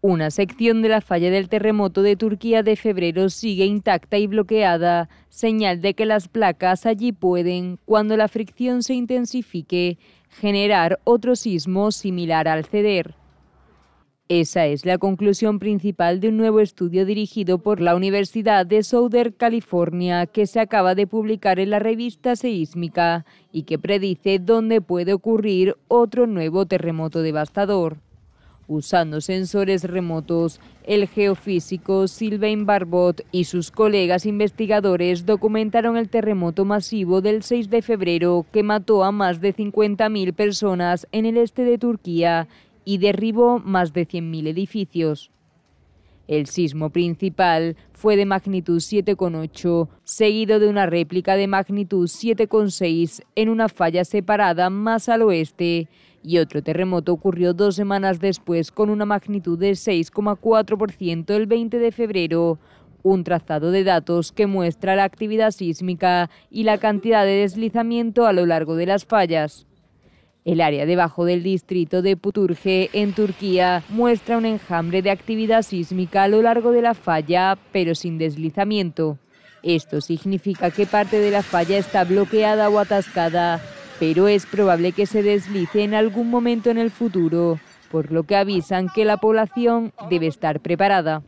Una sección de la falla del terremoto de Turquía de febrero sigue intacta y bloqueada, señal de que las placas allí pueden, cuando la fricción se intensifique, generar otro sismo similar al ceder. Esa es la conclusión principal de un nuevo estudio dirigido por la Universidad de Southern California que se acaba de publicar en la revista Seísmica y que predice dónde puede ocurrir otro nuevo terremoto devastador usando sensores remotos. El geofísico Sylvain Barbot y sus colegas investigadores documentaron el terremoto masivo del 6 de febrero que mató a más de 50.000 personas en el este de Turquía y derribó más de 100.000 edificios. El sismo principal fue de magnitud 7,8, seguido de una réplica de magnitud 7,6 en una falla separada más al oeste, y otro terremoto ocurrió dos semanas después con una magnitud de 6,4% el 20 de febrero, un trazado de datos que muestra la actividad sísmica y la cantidad de deslizamiento a lo largo de las fallas. El área debajo del distrito de Puturge, en Turquía, muestra un enjambre de actividad sísmica a lo largo de la falla, pero sin deslizamiento. Esto significa que parte de la falla está bloqueada o atascada, pero es probable que se deslice en algún momento en el futuro, por lo que avisan que la población debe estar preparada.